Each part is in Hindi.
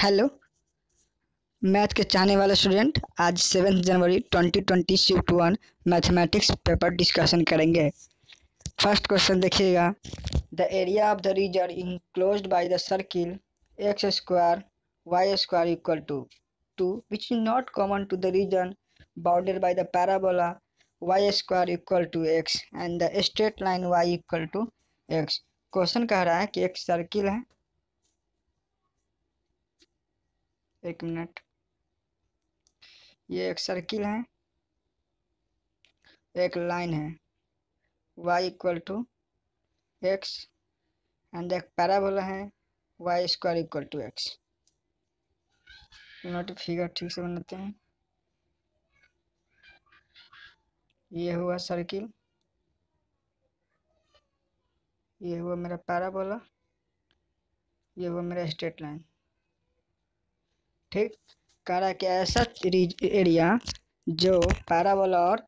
हेलो मैथ के चाहने वाले स्टूडेंट आज सेवन जनवरी twenty shift one mathematics paper discussion करेंगे फर्स्ट क्वेश्चन देखिएगा the area of the region enclosed by the circle x square y square equal to two which is not common to the region bounded by the parabola y square equal to x and the straight line y equal to x question कह रहा है कि एक सर्किल है एक मिनट ये एक सर्किल है एक लाइन है y equal to x and एक पैराबोला है y square equal to x note figure ठीक से बनाते हैं ये हुआ सर्किल ये हुआ मेरा पैराबोला ये हुआ मेरा स्ट्रेट लाइन ठीक है कि ऐसा एरिया जो पैराबोल और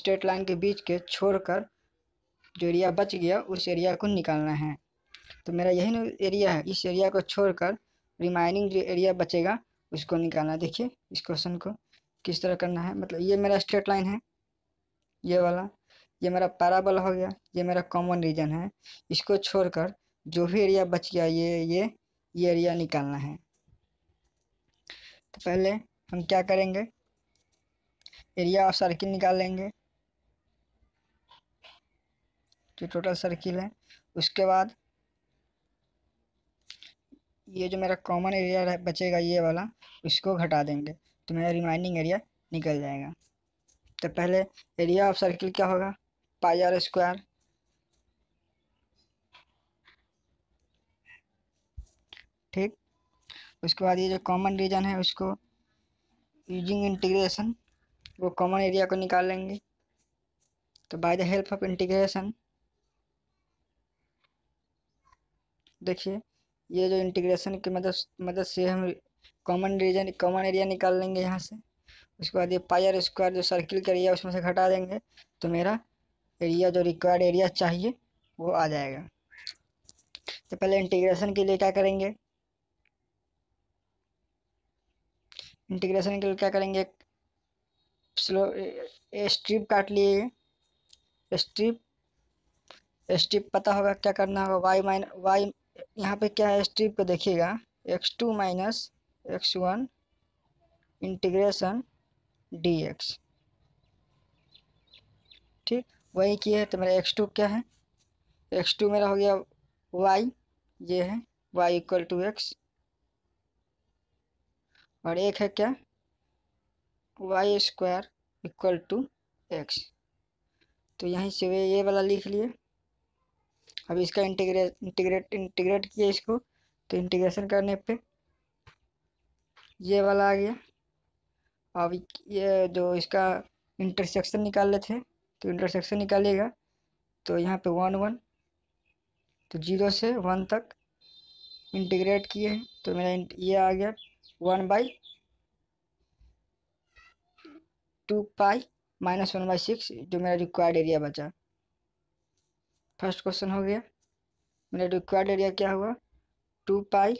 स्ट्रेट लाइन के बीच के छोड़कर जो एरिया बच गया उस एरिया को निकालना है तो मेरा यही एरिया है इस एरिया को छोड़कर रिमाइनिंग जो एरिया बचेगा उसको निकालना देखिए इस क्वेश्चन को किस तरह करना है मतलब ये मेरा स्ट्रेट लाइन है ये वाला ये मेरा पैराबल हो गया ये मेरा कॉमन रीजन है इसको छोड़कर जो भी एरिया बच गया ये ये ये एरिया निकालना है तो पहले हम क्या करेंगे एरिया ऑफ सर्किल निकाल लेंगे जो टोटल सर्किल है उसके बाद ये जो मेरा कॉमन एरिया बचेगा ये वाला इसको घटा देंगे तो मेरा रिमाइंडिंग एरिया निकल जाएगा तो पहले एरिया ऑफ सर्किल क्या होगा पाई आर स्क्वायर ठीक उसके बाद ये जो कॉमन रीजन है उसको यूजिंग इंटीग्रेशन वो कॉमन एरिया को निकाल लेंगे तो by the help of integration देखिए ये जो इंटीग्रेशन की मदद मदद से हम कॉमन रीजन कॉमन एरिया निकाल लेंगे यहाँ से उसके बाद ये पायर स्क्वायर जो सर्किल का एरिया उसमें से घटा देंगे तो मेरा एरिया जो रिक्वायर्ड एरिया चाहिए वो आ जाएगा तो पहले इंटीग्रेशन के लिए क्या करेंगे इंटीग्रेशन के लिए क्या करेंगे स्लो स्ट्रिप काट लिए स्ट्रिप स्ट्रिप पता होगा क्या करना होगा वाई माइन वाई यहाँ पे क्या है स्ट्रिप को देखिएगा x two minus x one integration d x ठीक वही किए है तो मेरा एक्स टू क्या है एक्स टू मेरा हो गया वाई ये है वाई इक्वल टू एक्स और एक है क्या y square equal to x तो यहीं से वे ये वाला लिख लिए अब इसका इंटीग्रेट इंटीग्रेट इंटीग्रेट किए इसको तो इंटीग्रेशन करने पे ये वाला आ गया अब ये जो इसका इंटरसेक्शन निकाले थे तो इंटरसेक्शन निकालिएगा तो यहाँ पे वन वन तो जीरो से वन तक इंटीग्रेट किए तो मेरा ये आ गया one by two pi minus one by six जो मेरा रिक्वायर्ड एरिया बचा फर्स्ट क्वेश्चन हो गया मेरा रिक्वायर्ड एरिया क्या हुआ टू पाई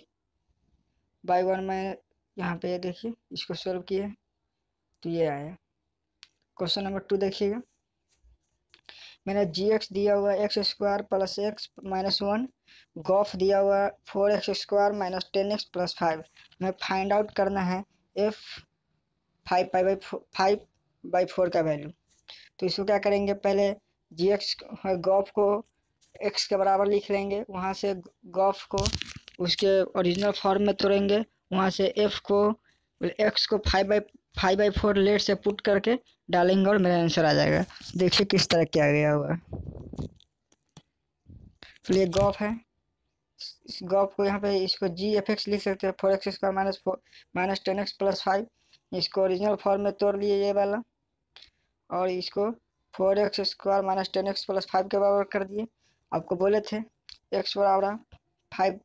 बाई वन मैं यहाँ पे देखिए इसको सॉल्व किया तो ये आया क्वेश्चन नंबर टू देखिएगा मेरा जी एक्स दिया हुआ x square plus x minus one g o f दिया हुआ है four x square minus ten x plus five हमें फाइंड आउट करना है f five pi by five by four का वैल्यू तो इसको क्या करेंगे पहले जी एक्स गॉफ को एक्स के बराबर लिख लेंगे वहाँ से गॉफ को उसके ओरिजिनल फॉर्म में तोड़ेंगे वहाँ से एफ को एक्स को five by five by four let's put करके डालेंगे और मेरा आंसर आ जाएगा देखिए किस तरह किया गया हुआ फिर गॉफ है इस गॉफ को यहाँ पे इसको जी एफ एक्स लिख सकते हैं four x square minus four minus ten x plus five इसको ओरिजिनल फॉर्म में तोड़ लिए ये वाला और इसको four x square minus ten x plus five के बराबर कर दिए आपको बोले थे एक्स बराबर फाइव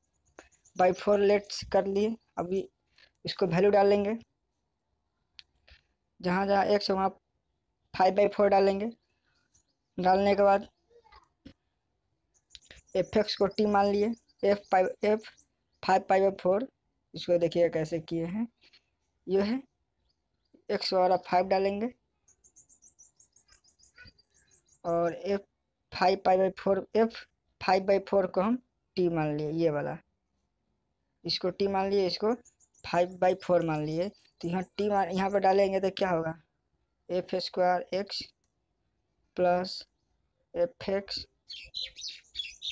बाई फोर लेट्स कर लिए अभी इसको वैल्यू डालेंगे जहाँ जहाँ एक्स वहाँ फाइव बाई फोर डालेंगे डालने के बाद एफ एक्स को टी मान लिए f five f five five f four इसको देखिए कैसे किए हैं ये है एक्स वाला फाइव डालेंगे और f five five by four f five by four को हम टी मान लिए ये वाला इसको टी मान लिए इसको फाइव बाई फोर मान लिए तो यहाँ टी मान यहाँ पर डालेंगे तो क्या होगा f square x plus F x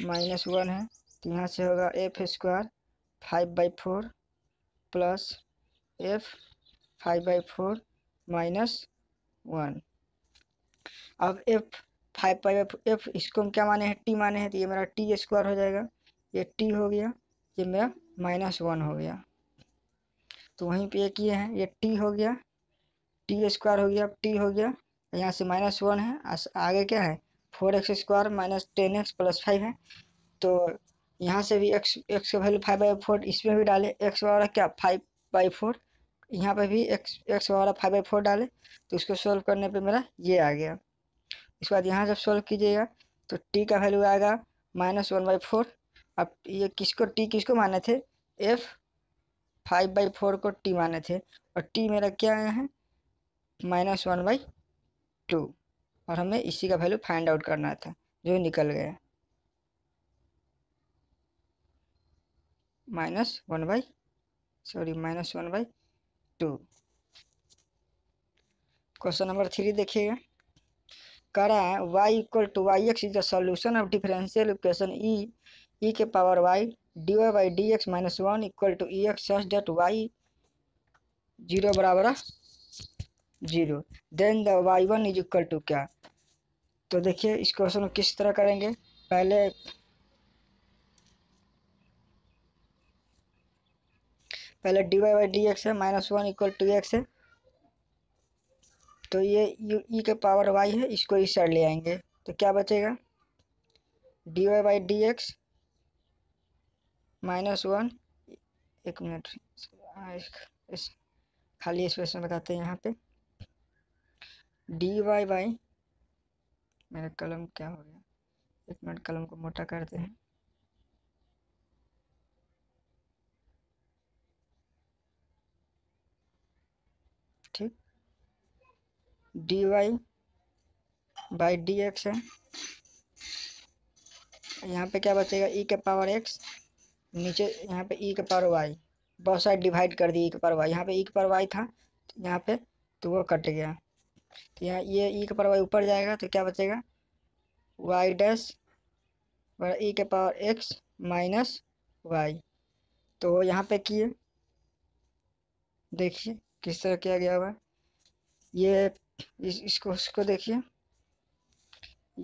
minus one है तो यहाँ से होगा f square five by four plus f five by four minus one अब एफ फाइव बाई एफ इसको हम क्या माने हैं टी माने हैं तो ये मेरा टी स्क्वायर हो जाएगा ये टी हो गया ये मेरा माइनस वन हो गया तो वहीं पे ये किए हैं ये टी हो गया टी स्क्वायर हो गया टी हो गया यहाँ से माइनस वन है आगे क्या है four x square minus ten x plus five है तो यहाँ से भी एक्स एक्स का वैल्यू फाइव बाई फोर इसमें भी डाले एक्स वाला क्या फाइव बाई फोर यहाँ पर भी एक्स एक्स वाला फाइव बाई फोर डाले तो इसको सॉल्व करने पे मेरा ये आ गया उसके बाद यहाँ जब सॉल्व कीजिएगा तो टी का वैल्यू आएगा माइनस वन बाई फोर अब ये किसको टी किसको माने थे एफ फाइव बाई फोर को टी माने थे और टी मेरा क्या आया है माइनस वन बाई टू और हमें इसी का वैल्यू फाइंड आउट करना था जो निकल गया minus one by sorry minus one by two question number three देखिएगा करा y equal to y x is the solution of differential equation e e के power y d y by d x minus one equal to e x such that y zero बराबर zero then the y one is equal to क्या तो देखिए इस क्वेश्चन को किस तरह करेंगे पहले पहले d y by d x है minus one equal to x है तो ये यू ई e के पावर वाई है इसको इस साइड ले आएंगे तो क्या बचेगा d y by d x minus one एक मिनट खाली स्पेस में बताते हैं यहाँ पे डी वाई बाई मेरा कलम क्या हो गया एक मिनट कलम को मोटा करते हैं ठीक d y by d x है यहाँ पे क्या बचेगा ई e के पावर एक्स नीचे यहाँ पे ई e के पावर वाई बहुत सारे डिवाइड कर दिए ई e के पावर वाई यहाँ पे ई e के पावर वाई था यहाँ पे तो वो कट गया तो यहाँ ये ई e के पावर वाई ऊपर जाएगा तो क्या बचेगा वाई डैश बड़ा ई के पावर एक्स माइनस वाई तो यहाँ पे किए देखिए किस तरह किया गया हुआ ये इस, इसको इसको देखिए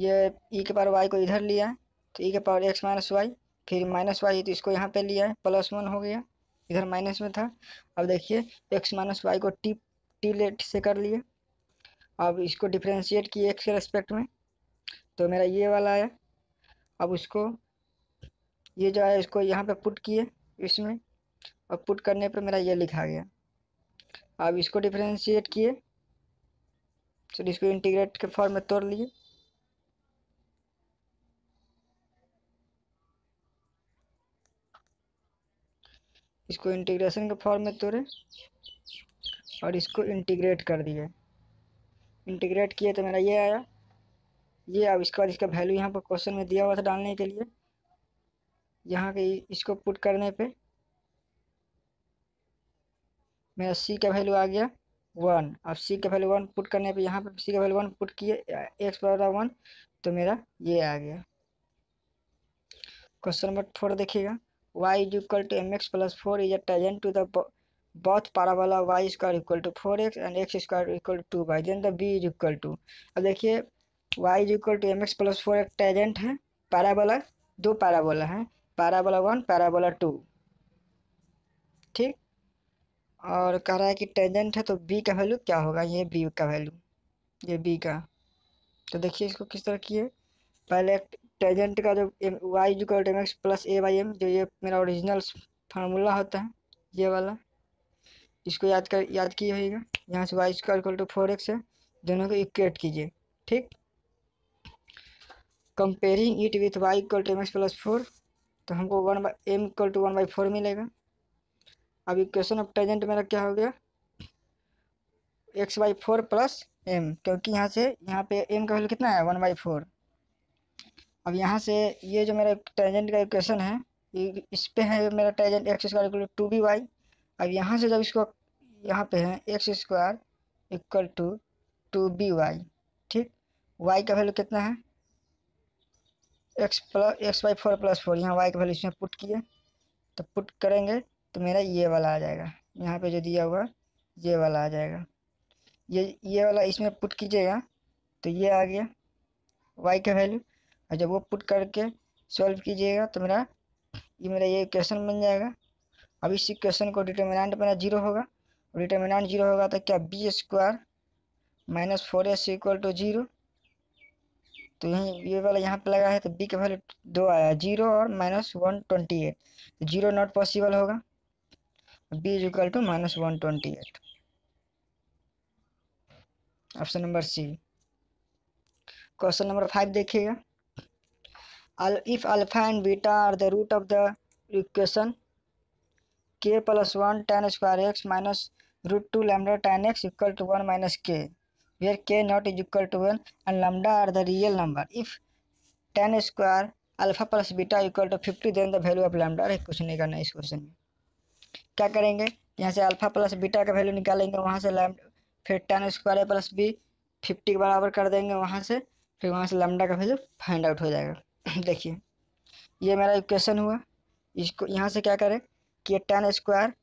ये ई e के पावर वाई को इधर लिया है तो ई e के पावर एक्स माइनस वाई फिर माइनस वाई तो इसको यहाँ पे लिया है प्लस वन हो गया इधर माइनस में था अब देखिए एक्स माइनस वाई को टी टी लेट से कर लिए अब इसको डिफ्रेंशिएट किए एक्स के रेस्पेक्ट में तो मेरा ये वाला आया अब उसको ये जो है इसको यहाँ पे पुट किए इसमें और पुट करने पे मेरा ये लिखा गया अब इसको डिफ्रेंशिएट किए फिर इसको इंटीग्रेट के फॉर्म में तोड़ लिए इसको इंटीग्रेशन के फॉर्म में तोड़े और इसको इंटीग्रेट कर दिए इंटीग्रेट किए तो मेरा ये आया ये अब इसके बाद इसका वैल्यू यहाँ पर क्वेश्चन में दिया हुआ था डालने के लिए यहाँ के इसको पुट करने पे मेरा सी का वैल्यू आ गया वन अब सी का वैल्यू वन पुट करने पे यहाँ पे सी का वैल्यू वन पुट किए एक्स बराबर वन तो मेरा ये आ गया क्वेश्चन नंबर फोर देखिएगा Y is equal to M x plus four is a tangent to the both parabola y square equal to and X square equal to two by then the B is equal to अब देखिए y equal to M x plus four एक टेजेंट है पैराबोला दो पैराबोला है पैराबोला वन पैराबोला टू ठीक और कह रहा है कि टेजेंट है तो b का वैल्यू क्या होगा ये b का वैल्यू ये b का तो देखिए इसको किस तरह किए पहले टेजेंट का जो m y equal to M x plus a by m जो ये मेरा ओरिजिनल फार्मूला होता है ये वाला इसको याद कर याद किया होगा यहाँ से y square equal to four x है दोनों को इक्वेट कीजिए ठीक comparing it with y equal to M x plus four तो हमको one by m equal to one by four मिलेगा अब इक्वेशन ऑफ टेजेंट मेरा क्या हो गया x by four plus m क्योंकि यहाँ से यहाँ पे एम का वैल्यू कितना है वन बाई फोर अब यहाँ से ये जो मेरा टेजेंट का इक्वेशन है इस पर है मेरा tangent x square equal to b y अब यहाँ से जब इसको यहाँ पे है x square equal to two b y ठीक वाई का वैल्यू कितना है x plus x y four plus four यहाँ वाई का वैल्यू इसमें पुट किए तो पुट करेंगे तो मेरा ये वाला आ जाएगा यहाँ पे जो दिया हुआ ये वाला आ जाएगा ये ये वाला इसमें पुट कीजिएगा तो ये आ गया वाई का वैल्यू और जब वो पुट करके सॉल्व कीजिएगा तो मेरा ये मेरा ये क्वेश्चन बन जाएगा अब इस क्वेश्चन को डिटर्मिनेंट मेरा जीरो होगा डिटर्मिनाट जीरो होगा तो क्या b square minus four s equal to zero तो यहीं ये वाला यहाँ पे लगा है तो बी का वैल्यू दो आया जीरो और माइनस वन ट्वेंटी एट तो जीरो नॉट पॉसिबल होगा b is equal to minus one twenty eight option number C question number five देखिएगा अल if alpha and beta are the root of the equation k plus one tan square x minus root two lambda tan x equal to 1 minus k where k not is equal to 1 and lambda are the real number. If tan square alpha plus beta equal to fifty then the value of lambda अरे कुछ नहीं करना इस क्वेश्चन में क्या करेंगे यहाँ से अल्फा प्लस बीटा का वैल्यू निकालेंगे वहाँ से लैम फिर tan square plus b fifty के बराबर कर देंगे वहाँ से फिर वहाँ से लैमडा का वैल्यू फाइंड आउट हो जाएगा देखिए ये मेरा इक्वेशन हुआ इसको यहाँ से क्या करें कि tan square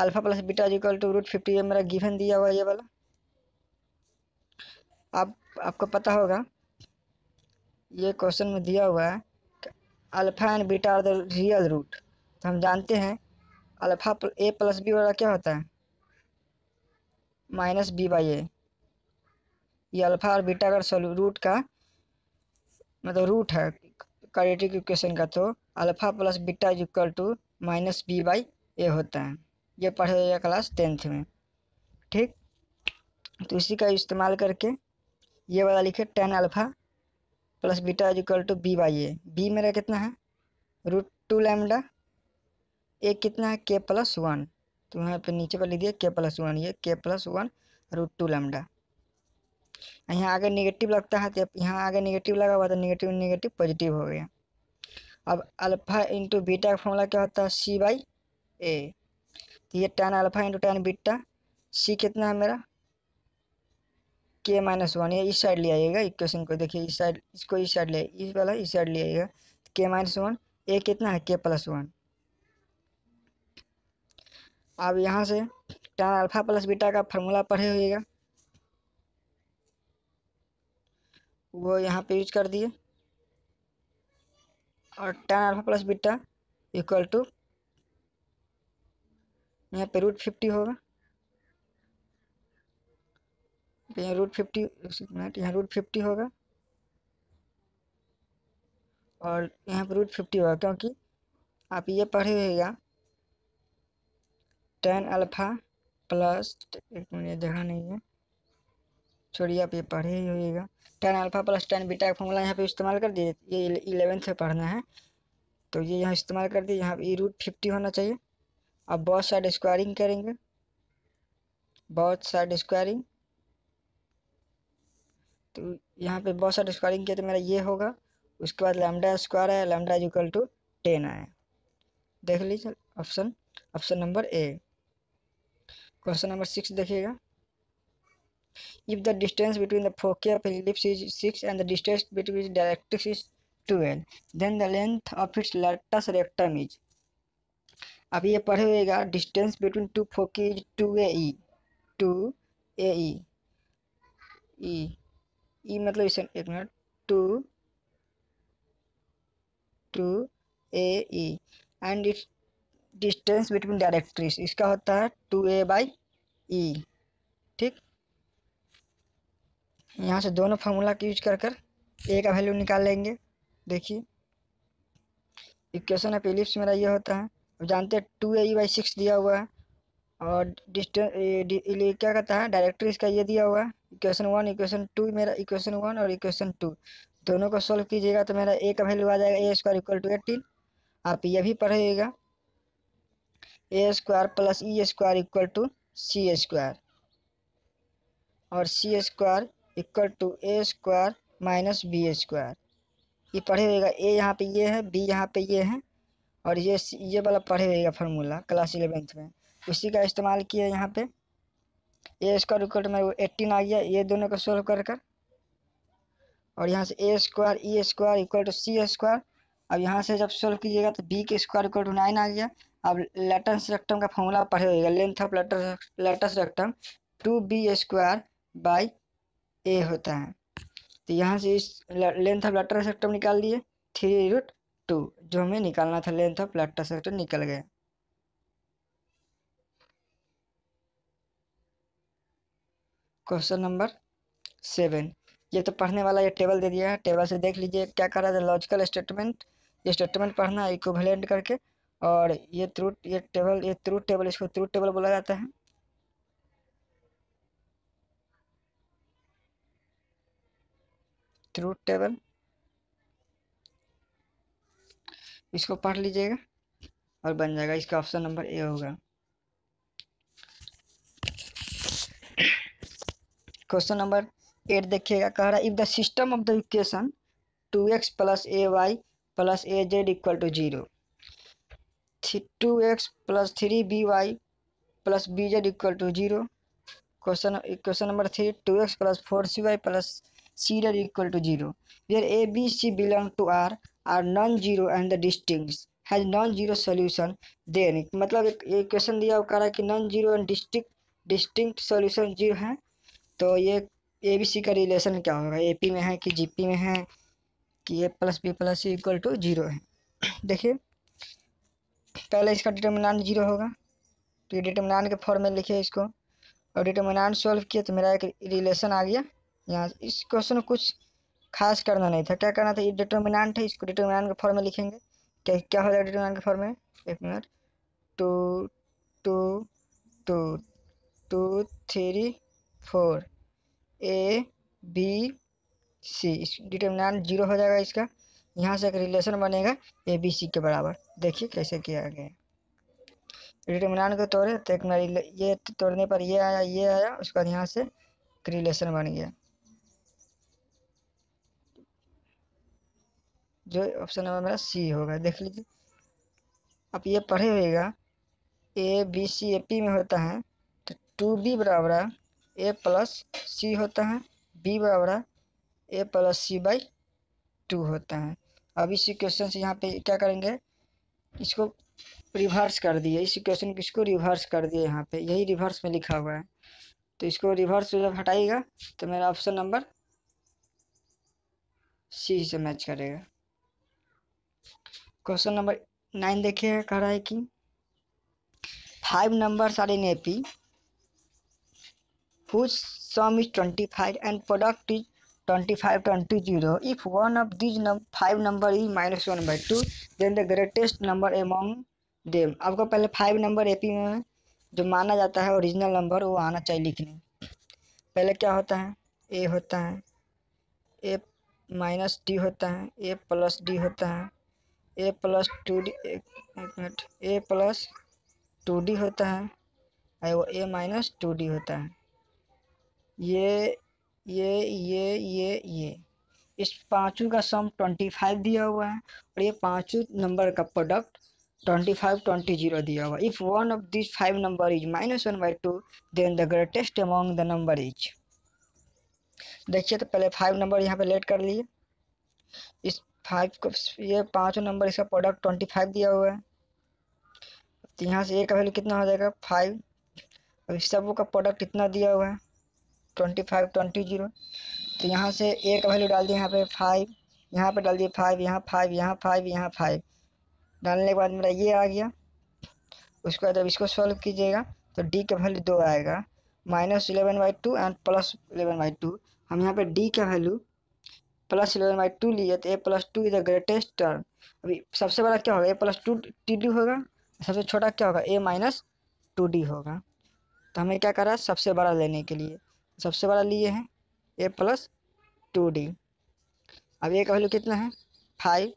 alpha plus beta is equal to root fifty ये मेरा गिवन दिया हुआ ये वाला आप आपको पता होगा ये क्वेश्चन में दिया हुआ है alpha and beta are the real root तो हम जानते हैं अल्फा ए प्लस बी वाला क्या होता है माइनस बी बाई ए ये अल्फा और बीटा का रूट का मतलब रूट है क्वाड्रेटिक इक्वेशन का तो alpha plus beta is equal to minus b by a होता है ये जाएगा क्लास टेंथ में ठीक तो इसी का इस्तेमाल करके ये वाला लिखे tan alpha plus beta is equal to b by a b मेरा कितना है रूट टू लैमडा ए कितना है के प्लस वन तो यहाँ पे नीचे पर लिख दिया के प्लस वन ये k plus one root two lambda यहाँ आगे निगेटिव लगता है तो यहाँ आगे निगेटिव लगा हुआ तो निगेटिव निगेटिव पॉजिटिव हो गया अब अल्फा इंटू बीटा का फॉर्मूला क्या होता है सी बाई ए ये tan alpha into tan beta c कितना है मेरा के माइनस वन ये इस साइड ले आइएगा इक्वेशन को देखिए इस साइड इसको इस साइड ले इस वाला इस साइड ले आइएगा के माइनस वन ए कितना है के प्लस वन अब यहाँ से टेन अल्फा प्लस बीटा का फार्मूला पढ़े होइएगा वो यहाँ पे यूज कर दिए और tan alpha plus beta equal to यहाँ पे रूट फिफ्टी होगा तो यहाँ रूट फिफ्टी मिनट यहाँ रूट फिफ्टी होगा और यहाँ पर रूट फिफ्टी होगा क्योंकि आप ये पढ़े होगा टेन अल्फा प्लस एक मिनट जगह नहीं है छोड़िए आप ये पढ़े ही होगा tan alpha plus tan beta का फॉर्मूला यहाँ पे इस्तेमाल कर दिए ये इलेवेंथ से पढ़ना है तो ये यहाँ इस्तेमाल कर दिए यहाँ ये रूट फिफ्टी होना चाहिए अब बहुत साइड स्क्वायरिंग करेंगे बहुत साइड स्क्वायरिंग तो यहाँ पे बहुत साइड स्क्वायरिंग किया तो मेरा ये होगा उसके बाद लैमडा स्क्वायर आया lambda is equal to ten आया देख लीजिए ऑप्शन ऑप्शन नंबर ए क्वेश्चन नंबर सिक्स देखिएगा if the distance between the foci of ellipse is 6 and the distance between its directrix is 12 then the length of its latus rectum is अब ये पढ़ेगा distance between two foci two a two a e मतलब इसे एक minute two two a and its distance between directrices इसका होता है टू ए बाई ई ठीक यहाँ से दोनों फार्मूला का यूज कर कर ए का वैल्यू निकाल लेंगे देखिए इक्वेशन ऑफ एलिप्स मेरा ये होता है अब जानते हैं टू ए बाई सिक्स दिया हुआ है और डिस्टेंस क्या कहता है डायरेक्टरी इसका ये दिया हुआ है इक्वेशन वन इक्वेशन टू मेरा इक्वेशन वन और इक्वेशन टू दोनों को सॉल्व कीजिएगा तो मेरा ए का वैल्यू आ जाएगा a square equal to eighteen आप ये भी पढ़िएगा a square plus e square equal to c square और c square equal to a square minus b square ये पढ़िएगा ए यहाँ पे ये है बी यहाँ पे ये है और ये ये वाला पढ़े रहेगा फार्मूला क्लास इलेवेंथ में उसी का इस्तेमाल किया यहाँ पे ए स्क्वायर इक्वल में एट्टीन आ गया ये दोनों को सोल्व कर कर और यहाँ से a square e square equal to c square अब यहाँ से जब सोल्व कीजिएगा तो बी के स्क्वायर इक्वल टू नाइन आ गया अब लेटस रेक्टम का फॉर्मूला पढ़े रहेगा length of latus letter rectum two b square by a होता है तो यहाँ से इस लेंथ ऑफ लेटर रेक्टम निकाल दिए थ्री रूट टू जो हमें निकालना था लेंथ ऑफ लाट्टा सेक्टर निकल गया क्वेश्चन नंबर सेवन ये तो पढ़ने वाला ये टेबल दे दिया है टेबल से देख लीजिए क्या कर रहा था लॉजिकल स्टेटमेंट ये स्टेटमेंट पढ़ना है इक्विवेलेंट करके और ये थ्रू ये टेबल ये थ्रू टेबल इसको थ्रू टेबल बोला जाता है थ्रू टेबल इसको पढ़ लीजिएगा और बन जाएगा इसका ऑप्शन नंबर ए होगा क्वेश्चन नंबर एट देखिएगा कह रहा है if the system of the equation two x plus a y plus a z equal to zero two x plus three b y plus b z equal to zero question question number three two x plus four c y plus c z equal to zero a B c belong to r r non zero and the distinct has non zero solution then मतलब एक ये क्वेश्चन दिया वो कह रहा है कि non zero and distinct distinct solution zero हैं तो ये ए बी सी का रिलेशन क्या होगा ए पी में है कि जी पी में है कि a plus B plus equal to zero है देखिए पहले इसका डिटर्मिनान जीरो होगा तो ये डिटर्मिनान के फॉर्म में लिखे इसको और डिटर्मिनान सॉल्व किया तो मेरा एक रिलेशन आ गया यहाँ इस क्वेश्चन में कुछ खास करना नहीं था क्या करना था ये डिटर्मिनांट है इसको डिटर्मिनांट के फॉर्म में लिखेंगे क्या क्या हो जाएगा डिटर्मिनांट के फॉर्म में एक minute two two two two three four a B c determinant zero हो जाएगा इसका यहाँ से एक रिलेशन बनेगा ए बी सी के बराबर देखिए कैसे किया गया डिटर्मिनांट को तोड़े तो एक मिनट ये तोड़ने पर ये आया ये आया उसके बाद यहाँ से रिलेशन बन गया जो ऑप्शन नंबर मेरा सी होगा देख लीजिए आप ये पढ़े हुएगा A B C A P में होता है तो टू बी बराबर ए प्लस सी होता है बी बराबर a plus c by two होता है अब इसी क्वेश्चन से यहाँ पे क्या करेंगे इसको रिवर्स कर दिए इस क्वेश्चन को इसको रिवर्स कर दिए यहाँ पे यही रिवर्स में लिखा हुआ है तो इसको रिवर्स जब हटाएगा तो मेरा ऑप्शन नंबर सी से मैच करेगा क्वेश्चन नंबर नाइन देखिए कह रहा है कि five numbers are in AP whose sum is 25 and product is 25 20 0 if one of these num five number is minus one by two then the greatest number among them आपको पहले फाइव नंबर ए पी में जो माना जाता है ओरिजिनल नंबर वो आना चाहिए लिखने पहले क्या होता है ए होता है ए माइनस डी होता है ए प्लस डी होता है ए प्लस टू डी एक minute a plus two d होता है और वो ए माइनस टू डी होता है ये ये ये ये ये इस पाँचों का सम ट्वेंटी फाइव दिया हुआ है और ये पाँचों नंबर का product twenty five twenty zero दिया हुआ if one of this five number is minus one by two then the greatest among the number is देखिए तो पहले फाइव नंबर यहाँ पे लेट कर लिए इस फाइव ये पाँचों नंबर इसका प्रोडक्ट ट्वेंटी फाइव दिया हुआ है तो यहाँ से ए का वैल्यू कितना हो जाएगा फाइव अब सब का प्रोडक्ट इतना दिया हुआ है ट्वेंटी फाइव ट्वेंटी जीरो तो यहाँ से ए का वैल्यू डाल दिए यहाँ पे फाइव यहाँ पे डाल दिए फाइव यहाँ फाइव यहाँ फाइव यहाँ फाइव डालने के बाद मेरा ये आ गया उसके बाद जब इसको सॉल्व कीजिएगा तो डी का वैल्यू दो आएगा minus eleven by two and plus eleven by two हम यहाँ पे डी का value plus eleven by two लिए तो a plus two is the greatest term अभी सबसे बड़ा क्या होगा a plus two t d होगा सबसे छोटा क्या होगा ए माइनस टू डी होगा तो हमें क्या करा सबसे बड़ा लेने के लिए सबसे बड़ा लिए हैं ए प्लस टू डी अब ए का वैल्यू कितना है फाइव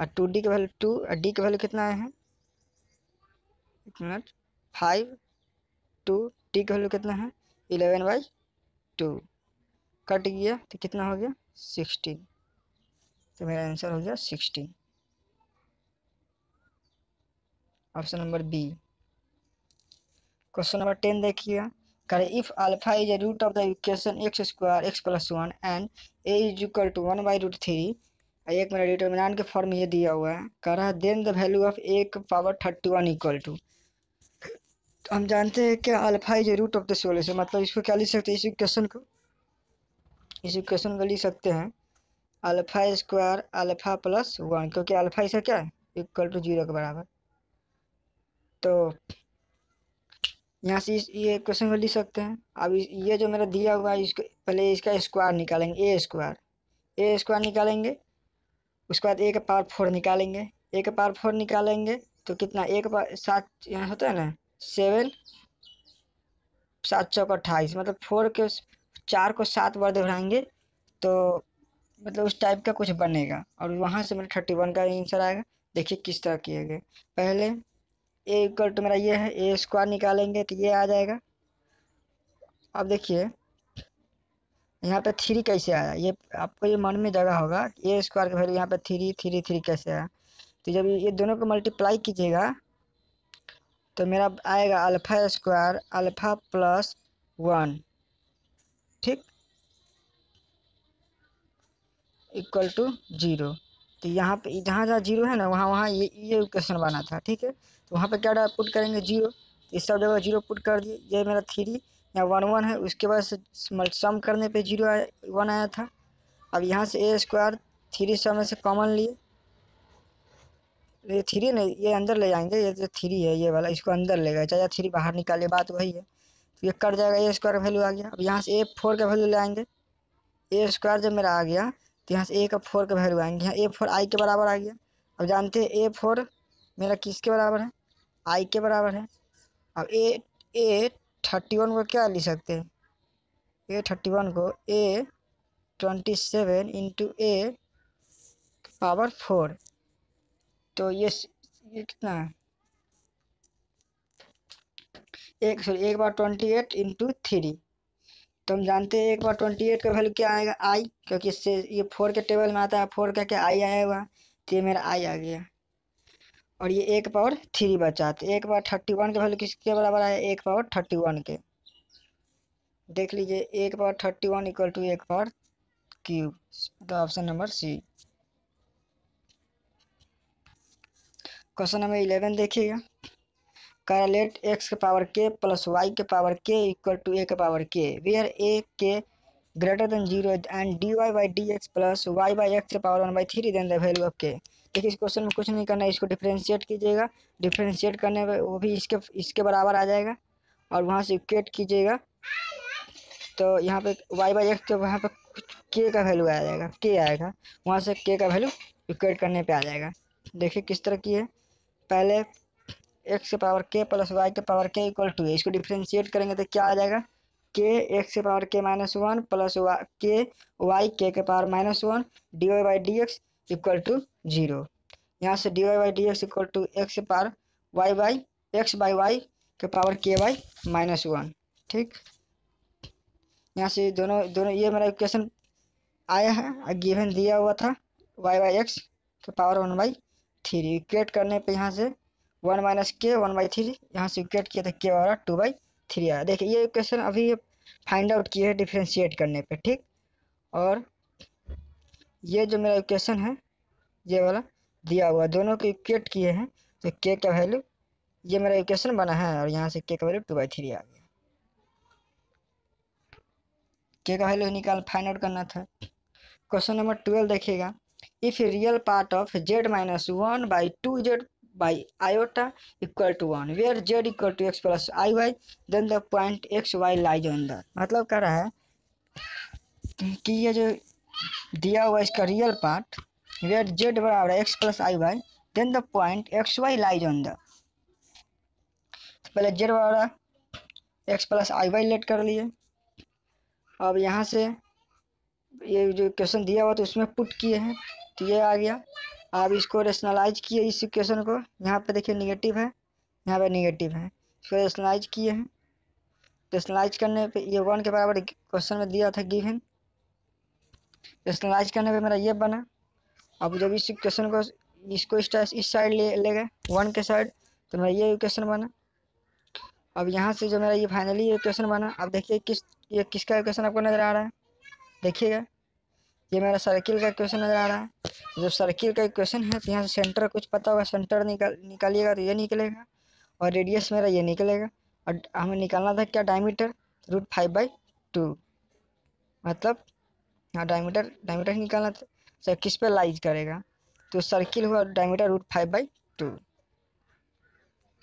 और टू डी का वैल्यू टू और डी का वैल्यू कितना है एक मिनट फाइव टू टी का वैल्यू कितना है इलेवन बाई टू कट गया तो कितना हो गया सिक्सटीन तो मेरा आंसर हो गया sixteen option number B question number ten देखिए करें if alpha is root of the equation x square x plus one and a is equal to one by root three एक मेरा डिटर्मिनाट के फॉर्म ये दिया हुआ है करा then the value of a power thirty one equal to तो हम जानते हैं कि alpha is root of the solution मतलब इसको क्या लिख सकते हैं इस इक्वेशन को इस इक्वेशन को लिख सकते हैं alpha square alpha plus one क्योंकि अल्फ़ा इसका क्या है इक्वल टू जीरो के बराबर तो यहाँ से इस ये क्वेश्चन को लिख सकते हैं अब ये जो मेरा दिया हुआ है इसको पहले इसका स्क्वायर निकालेंगे ए स्क्वायर ए स्क्वायर निकालेंगे उसके बाद ए का पावर फोर निकालेंगे ए का पावर फोर निकालेंगे तो कितना एक पावर सात यहाँ होता है ना सेवन सात सौ अट्ठाईस मतलब फोर के चार को सात बार दोहराएंगे तो मतलब उस टाइप का कुछ बनेगा और वहाँ से मेरा थर्टी वन का आंसर आएगा देखिए किस तरह किए गए पहले ए इक्वल टू मेरा ये है ए स्क्वायर निकालेंगे तो ये आ जाएगा अब देखिए यहाँ पे थ्री कैसे आया ये आपको ये मन में जगह होगा ए स्क्वायर का वैल्यू यहाँ पे थ्री थ्री थ्री कैसे आया तो जब ये दोनों को मल्टीप्लाई कीजिएगा तो मेरा आएगा alpha square alpha plus one ठीक इक्वल टू जीरो तो यहाँ पे जहाँ जहाँ जीरो है ना वहाँ वहाँ ये ये क्वेश्चन बना था ठीक है तो वहाँ पे क्या पुट करेंगे जीरो तो इस सब जगह जीरो पुट कर दिए ये मेरा थ्री या वन वन है उसके बाद सम करने पे जीरो आया वन आया था अब यहाँ से ए स्क्वायर थ्री में से कॉमन लिए ये थ्री नहीं ये अंदर ले जाएंगे ये जो थ्री है ये वाला इसको अंदर ले गए चाहे थ्री बाहर निकाले बात वही है तो ये कट जाएगा ए स्क्वायर का वैल्यू आ गया अब यहाँ से ए फोर का वैल्यू लाएंगे ए स्क्वायर जब मेरा आ गया तो यहाँ से ए का फोर का वैल्यू आएंगे यहाँ ए फोर आई के बराबर आ गया अब जानते हैं ए फोर मेरा किसके बराबर है आई के बराबर है अब ए ए थर्टी वन को क्या लिख सकते हैं ए थर्टी वन को a twenty seven into a power four तो ये, ये कितना है एक सॉरी एक बार ट्वेंटी एट इंटू थ्री तो हम जानते हैं एक बार ट्वेंटी एट का वैल्यू क्या आएगा आई क्योंकि इससे ये फोर के टेबल में आता है फोर का क्या आई आया हुआ तो ये मेरा आई आ गया और ये एक पावर थ्री बचा तो एक बार थर्टी वन का वैल्यू किसके बराबर आया एक पावर थर्टी वन के देख लीजिए एक power thirty one equal to एक पावर क्यूब तो ऑप्शन नंबर सी क्वेश्चन नंबर इलेवन देखिएगा correlate एक्स के पावर के प्लस वाई के power K equal to a के पावर वे where a K greater than zero and d y by d x plus y by x के power one by three then the value of K देखिए इस क्वेश्चन में कुछ नहीं करना है इसको डिफ्रेंशिएट कीजिएगा डिफ्रेंशिएट करने पर वो भी इसके इसके बराबर आ जाएगा और वहाँ से इक्वेट कीजिएगा तो यहाँ पे वाई बाई एक्स तो वहाँ पर के का वैल्यू आ जाएगा के आएगा वहाँ से के का वैल्यू इक्वेट करने पे आ जाएगा देखिए किस तरह की है पहले एक्स के पावर के प्लस वाई के पावर के इक्वल टू इसको डिफ्रेंशिएट करेंगे तो क्या आ जाएगा के एक्स के पावर के माइनस वन प्लस वा के वाई के K power minus one d y by d x equal to zero यहाँ से d y by d x equal to x के power y by x by y के power K y minus one ठीक यहाँ से दोनों दोनों ये मेरा इक्वेशन आया है गिवन दिया हुआ था वाई बाई एक्स के power one by three equate करने पे यहाँ से one minus K one by three यहाँ से इक्वेट किया था के वाला टू बाई थ्री आया देखिए ये क्वेश्चन अभी फाइंड आउट किया है डिफ्रेंशिएट करने पे ठीक और ये जो मेरा इक्वेशन है ये वाला दिया हुआ दोनों को इक्वेट किए हैं तो के का वैल्यू ये मेरा इक्वेशन बना है और यहाँ से के का वैल्यू टू बाई थ्री आ गया के का वैल्यू निकाल फाइंड आउट करना था क्वेश्चन नंबर ट्वेल्व देखिएगा if real part of z minus one by two z by iota equal to one where z equal to x plus i y then the point x y lies on the मतलब कह रहा है कि ये जो दिया हुआ इसका रियल पार्ट वेयर जेड बराबर x plus i y then the point x y lies on the पहले जेड बराबर x plus i y let कर लिए अब यहाँ से ये जो क्वेश्चन दिया हुआ तो उसमें पुट किए हैं तो ये आ गया अब इसको रेशनलाइज किए इस इक्वेशन को यहाँ पे देखिए निगेटिव है यहाँ पे निगेटिव है इसको रेशनलाइज किए हैं रेशनलाइज करने पे ये वन के बराबर क्वेश्चन में दिया था गिवन रेशनलाइज करने पे मेरा ये बना अब जब इस इक्वेशन को इसको इस इस साइड ले ले गए वन के साइड तो मेरा ये इक्वेशन बना अब यहाँ से जो मेरा ये फाइनली इक्वेशन बना अब देखिए किस ये किसका इक्वेशन आपको नज़र आ रहा है देखिएगा ये मेरा सर्किल का क्वेश्चन नज़र आ रहा है जब सर्किल का क्वेश्चन है तो यहाँ से सेंटर कुछ पता होगा सेंटर निकाल निकालिएगा तो ये निकलेगा और रेडियस मेरा ये निकलेगा और हमें निकालना था क्या diameter root five by two मतलब हाँ डायमीटर डायमीटर निकालना था सर तो किस पे लाइज करेगा तो सर्किल हुआ diameter root five by two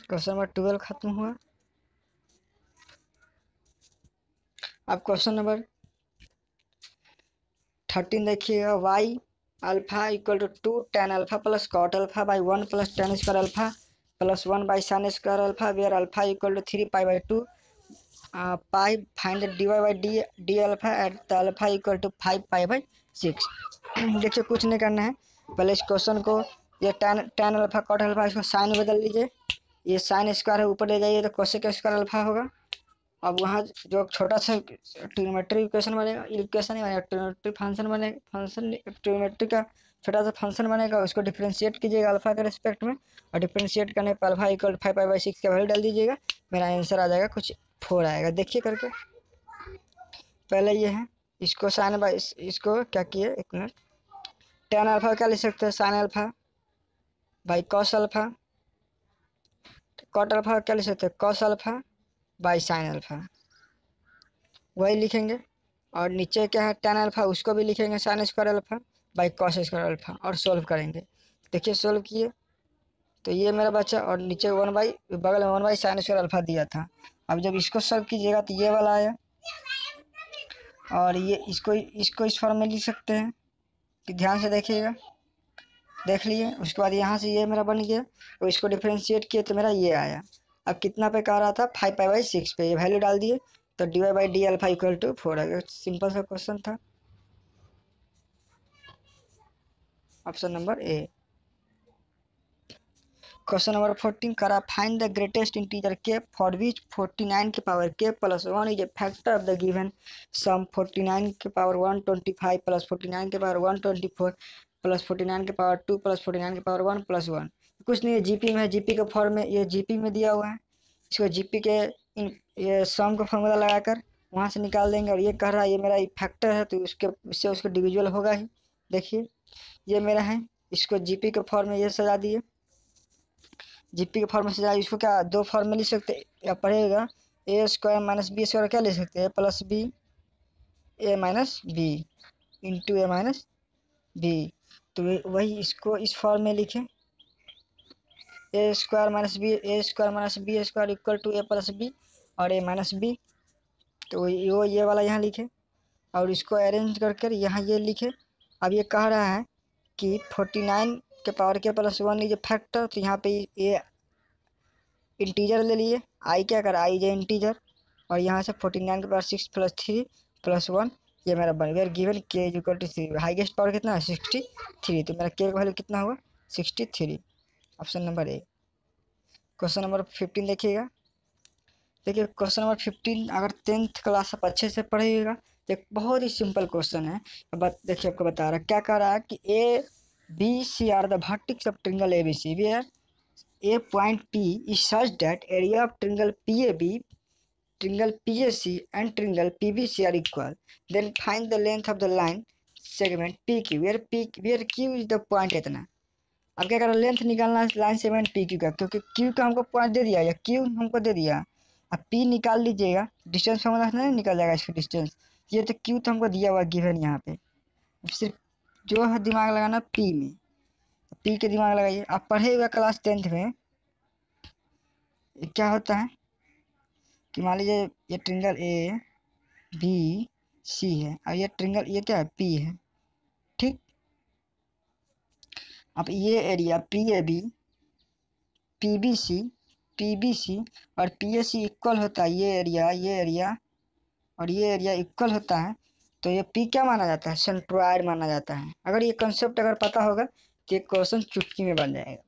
question number twelve खत्म हुआ अब क्वेश्चन नंबर थर्टीन देखिएगा y alpha equal to to tan alpha plus cot alpha by one plus tan square alpha plus one by sin square alpha where alpha equal to three pi by two pi find d y by d d alpha at the alpha equal to five pi by six देखिए कुछ नहीं करना है पहले इस क्वेश्चन को ये tan tan alpha cot alpha इसको साइन बदल लीजिए ये साइन स्क्वायर है ऊपर ले जाइए तो कौशिक स्क्वायर अल्फा होगा अब वहाँ जो छोटा सा ट्रिग्नोमेट्री इक्वेशन बनेगा इक्वेशन ही बनेगा ट्रिग्नोमेट्री फंक्शन बनेगा फंक्शन ट्रिग्नोमेट्री का छोटा सा फंक्शन बनेगा उसको डिफ्रेंशिएट कीजिएगा अल्फा के रिस्पेक्ट में और डिफ्रेंशिएट करने पर alpha equal five five by six का वैल्यू डाल दीजिएगा मेरा आंसर आ जाएगा कुछ फोर आएगा देखिए करके पहले ये है इसको साइन बाई इसको क्या किए एक मिनट टेन अल्फा क्या ले सकते हैं sine alpha by cos alpha cot alpha क्या ले सकते हैं cos alpha by sine alpha वही लिखेंगे और नीचे क्या है टेन अल्फ़ा उसको भी लिखेंगे sine square alpha by cos square alpha और सोल्व करेंगे देखिए सोल्व किए तो ये मेरा बच्चा और नीचे वन बाई बगल में one by sine square alpha दिया था अब जब इसको सोल्व कीजिएगा तो ये वाला आया और ये इसको इसको इस फॉर्म में लिख सकते हैं कि ध्यान से देखिएगा देख लिए उसके बाद यहाँ से ये मेरा बन गया और इसको डिफ्रेंशिएट किए तो मेरा ये आया अब कितना पे कह रहा था फाइव पाई बाई सिक्स पे ये वैल्यू डाल दिए तो d y by d alpha equal to four आ गया सिंपल सा क्वेश्चन था ऑप्शन नंबर ए क्वेश्चन नंबर फोर्टीन करा find the greatest integer K for which forty nine के power K plus one is a factor of the given sum forty nine के power one twenty five plus forty nine के power one twenty four plus forty nine के power two plus forty nine के पावर वन प्लस वन कुछ नहीं है जीपी में है जीपी के फॉर्म में ये जीपी में दिया हुआ है इसको जीपी के इन ये सम का फॉर्मूला लगाकर वहाँ से निकाल देंगे और ये कह रहा है ये मेरा फैक्टर है तो उसके इससे उसका डिविजुअल होगा ही देखिए ये मेरा है इसको जीपी के फॉर्म में ये सजा दिए जीपी के फॉर्म में सजा इसको क्या दो फॉर्म में लिख सकते या पढ़ेगा a square minus b square क्या लिख सकते हैं plus b a minus b into a minus b तो वही इसको इस फॉर्म में लिखें a square minus b a square minus b square equal to a plus b और ए माइनस बी तो वो ये वाला यहाँ लिखे और इसको अरेंज कर कर यहाँ ये लिखे अब ये कह रहा है कि फोर्टी नाइन के पावर के प्लस वन लीजिए फैक्टर तो यहाँ पे ये इंटीजर ले लिए आई क्या कर आई जे इंटीजर और यहाँ से फोर्टी नाइन के power six plus three plus one ये मेरा बन गया given K is equal to three highest power कितना है सिक्सटी थ्री तो मेरा के वैल्यू कितना हुआ सिक्सटी थ्री ऑप्शन नंबर ए क्वेश्चन नंबर फिफ्टीन देखिएगा देखिए क्वेश्चन नंबर फिफ्टीन अगर टेंथ क्लास आप अच्छे से पढ़िएगा तो एक बहुत ही सिंपल क्वेश्चन है देखिए आपको बता रहा है क्या कह रहा है कि A B C are the vertices of triangle A B C be a point P is such that area of triangle P A B triangle P A C and triangle P B C are equal then find the length of the line segment P Q where P where Q is the point इतना अब क्या करो लेंथ निकालना है लाइन सेगमेंट पी क्यू का क्योंकि तो क्यू का हमको पॉइंट दे दिया या क्यू हमको दे दिया अब पी निकाल लीजिएगा डिस्टेंस फॉर्मूला से नहीं निकल जाएगा इसका डिस्टेंस ये तो क्यू तो हमको दिया हुआ गिवन यहाँ पे सिर्फ जो है दिमाग लगाना पी में पी के दिमाग लगाइए आप पढ़े हुए क्लास टेंथ में क्या होता है कि मान लीजिए ये ट्रिंगल ए बी सी है और ये ट्रिंगल ये क्या है पी है अब ये area P A B P B C P B C और पी ए सी इक्वल होता है ये एरिया ये एरिया और ये एरिया इक्वल होता है तो ये पी क्या माना जाता है सेंट्रॉयड माना जाता है अगर ये कंसेप्ट अगर पता होगा तो ये क्वेश्चन चुटकी में बन जाएगा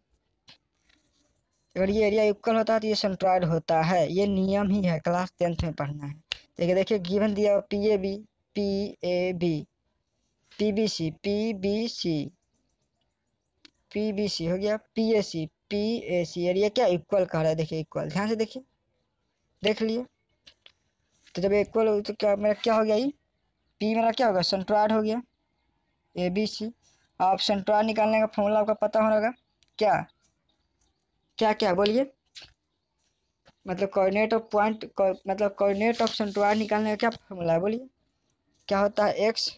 अगर ये एरिया इक्वल होता है तो ये सेंट्रॉयड होता है ये नियम ही है क्लास टेंथ में पढ़ना है देखिए देखिए गिवन दिया P A B P A B P B C P B C P B C हो गया P A C P A सी और क्या इक्वल कह रहा है देखिए इक्वल ध्यान से देखिए देख लिए तो जब इक्वल हो तो क्या मेरा क्या हो गया ये पी मेरा क्या होगा सेंट्रॉयड हो गया ए बी सी आप सेंट्रॉड निकालने का फॉर्मूला आपका पता होगा क्या क्या क्या बोलिए मतलब कोऑर्डिनेट ऑफ पॉइंट मतलब कोऑर्डिनेट ऑफ सेंट्रॉयड निकालने का क्या फॉर्मूला है बोलिए क्या होता है x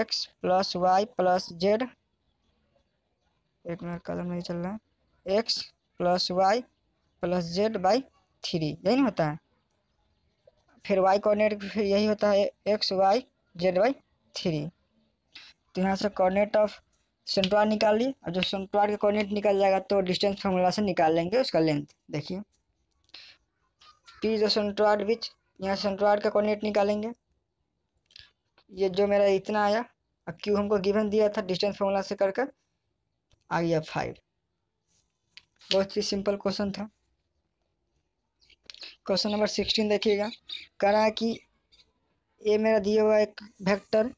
x plus y plus z एक मिनट कलम नहीं चल रहा है x plus y plus z by three यही ना होता है फिर वाई कोऑर्डिनेट फिर यही होता है x y z by three तो यहाँ से कोऑर्डिनेट ऑफ सेंट्रॉर निकाल ली और जो सेंट्रॉर का कोऑर्डिनेट निकल जाएगा तो डिस्टेंस फॉर्मूला से निकाल लेंगे उसका लेंथ देखिए पी जो सेंट्रॉर बीच यहाँ सेंट्रॉर का कोऑर्डिनेट निकालेंगे ये जो मेरा इतना आया और क्यू हमको गिवन दिया था डिस्टेंस फॉर्मूला से कर कर आ गया फाइव बहुत ही सिंपल क्वेश्चन था क्वेश्चन नंबर सिक्सटीन देखिएगा कह रहा है कि ए मेरा दिया हुआ एक vector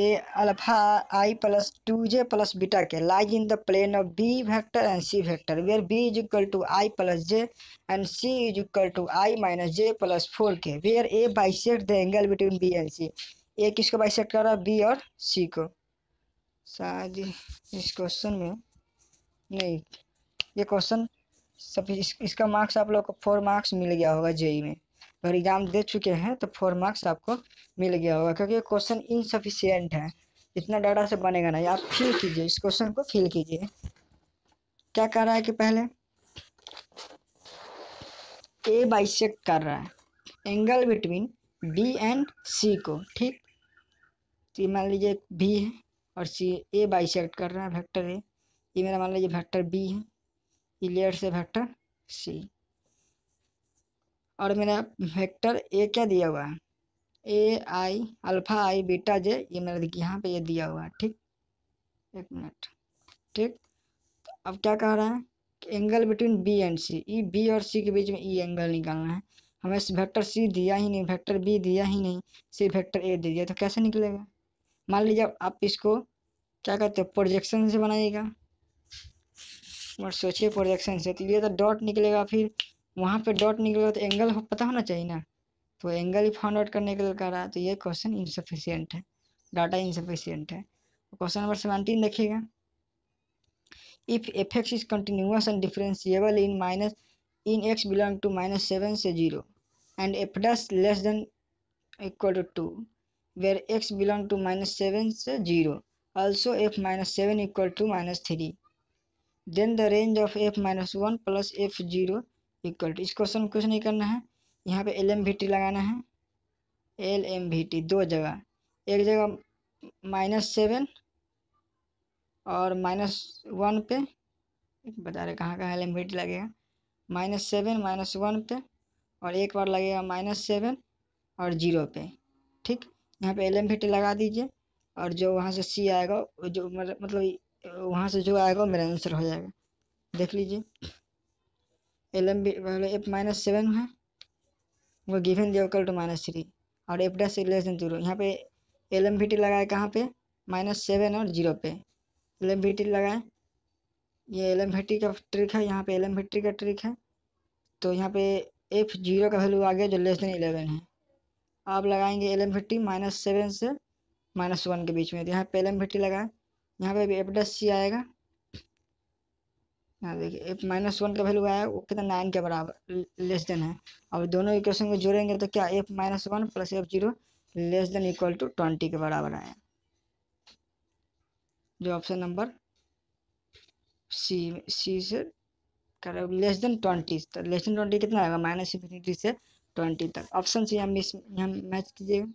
a alpha i plus two j plus beta K lies in the plane of b vector and c vector where b is equal to i plus j and c is equal to i minus j plus four K where a bisect the angle between B and c a किसको बाइसेक्ट कर रहा है बी और सी को शायद इस क्वेश्चन में नहीं ये क्वेश्चन सब इस, इसका मार्क्स आप लोग को फोर मार्क्स मिल गया होगा जेई e में अगर एग्ज़ाम दे चुके हैं तो फोर मार्क्स आपको मिल गया होगा क्योंकि ये क्वेश्चन इनसफिशियंट है इतना डाटा से बनेगा ना आप फिल कीजिए इस क्वेश्चन को फिल कीजिए क्या कर रहा है कि पहले ए बाइसेक कर रहा है angle between B and c को ठीक तो मान लीजिए बी है और सी ए सेक्ट कर रहा है वेक्टर ए ये मेरा मान लीजिए वेक्टर बी है ये लेयर से वेक्टर सी और मेरा वेक्टर ए क्या दिया हुआ है ए आई अल्फा आई बीटा जे ये मेरा देखिए यहाँ पे ये दिया हुआ है ठीक एक मिनट ठीक तो अब क्या कह रहा है angle between B and C E B और सी के बीच में ई e एंगल निकालना है हमें वेक्टर सी दिया ही नहीं वेक्टर बी दिया ही नहीं सिर्फ वेक्टर ए दे दिया तो कैसे निकलेगा मान लीजिए आप इसको क्या कहते हो प्रोजेक्शन से बनाइएगा और सोचिए प्रोजेक्शन से तो ये तो डॉट निकलेगा फिर वहाँ पे डॉट निकलेगा तो एंगल हो, पता होना चाहिए ना तो एंगल ही फाउंड आउट करने के लिए कह रहा है तो ये क्वेश्चन इनसफिशियंट है डाटा इनसफिशियंट है क्वेश्चन नंबर सेवनटीन देखिएगा if f x is continuous and differentiable in minus in x belong to minus seven से zero and f dash less than equal to two where x belong to minus seven से zero also f minus seven equal to minus three then the range of f minus one plus F zero equal to इस क्वेश्चन कुछ नहीं करना है यहाँ पे एल एम वी टी लगाना है एल एम वी टी दो जगह एक जगह माइनस सेवन और माइनस वन पे बता रहे कहाँ कहाँ एल एम वी टी लगेगा माइनस सेवन माइनस वन पे और एक बार लगेगा माइनस सेवन और जीरो पे ठीक यहाँ पे एल एम फिट लगा दीजिए और जो वहाँ से सी आएगा जो मतलब वहाँ से जो आएगा मेरा आंसर हो जाएगा देख लीजिए L M B F minus seven है वो गिवन देवकल टू माइनस थ्री और f dash less than zero यहाँ पे एल एम टी लगाए कहाँ पे माइनस सेवन और जीरो पे एल एम टी लगाए ये एल एम टी का ट्रिक है यहाँ पे एल एम टी का ट्रिक है तो यहाँ पे एफ जीरो का वैल्यू आ गया जो लेस देन इलेवन है आप लगाएंगे L M fifty minus seven से माइनस वन के बीच में तो यहाँ पे एल एम फिफ्टी लगाएं यहाँ पे भी एफ डस सी आएगा यहाँ देखिए एफ माइनस वन का वैल्यू आया वो कितना नाइन के बराबर लेस देन है अब दोनों इक्वेशन को जोड़ेंगे तो क्या F minus one plus F zero less than equal to twenty के बराबर आया जो ऑप्शन नंबर सी सी से कर लेस देन ट्वेंटी तो लेस देन ट्वेंटी कितना आएगा माइनस इन्फिनिटी से ट्वेंटी तक ऑप्शन से हम इस हम मैच कीजिएगा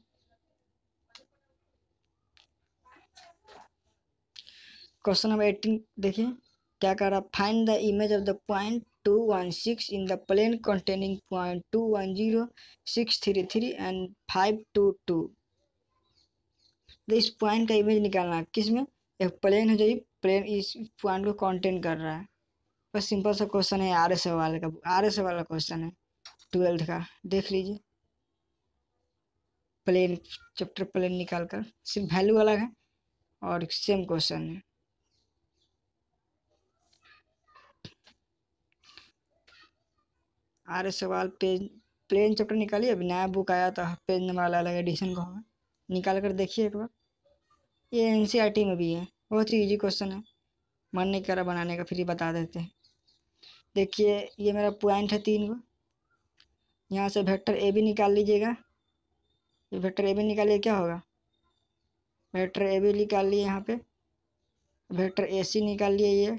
क्वेश्चन नंबर एटीन देखिए क्या कह रहा है fine the image of the point two one six in the plane containing point two one zero six three three and five two two इस पॉइंट का इमेज निकालना है किस में एक प्लेन है जो प्लेन इस पॉइंट को कंटेन कर रहा है बस सिंपल सा क्वेश्चन है आर एस वाले का आर एस वाला क्वेश्चन है ट्वेल्थ का देख लीजिए प्लेन चैप्टर प्लेन निकाल कर सिर्फ वैल्यू अलग है और सेम क्वेश्चन है आर सवाल पेज प्लेन चैप्टर निकालिए अभी नया बुक आया था पेज नंबर अलग अलग एडिशन का होगा निकाल कर देखिए एक बार ये एन e में भी है बहुत ही ईजी क्वेश्चन है मन नहीं करा बनाने का फिर ही बता देते हैं देखिए ये मेरा पॉइंट है तीन को यहाँ से वेक्टर ए भी निकाल लीजिएगा ये वेक्टर ए भी निकालिए क्या होगा वेक्टर ए भी निकाल लिए यहाँ पे वेक्टर ए सी निकाल लिए ये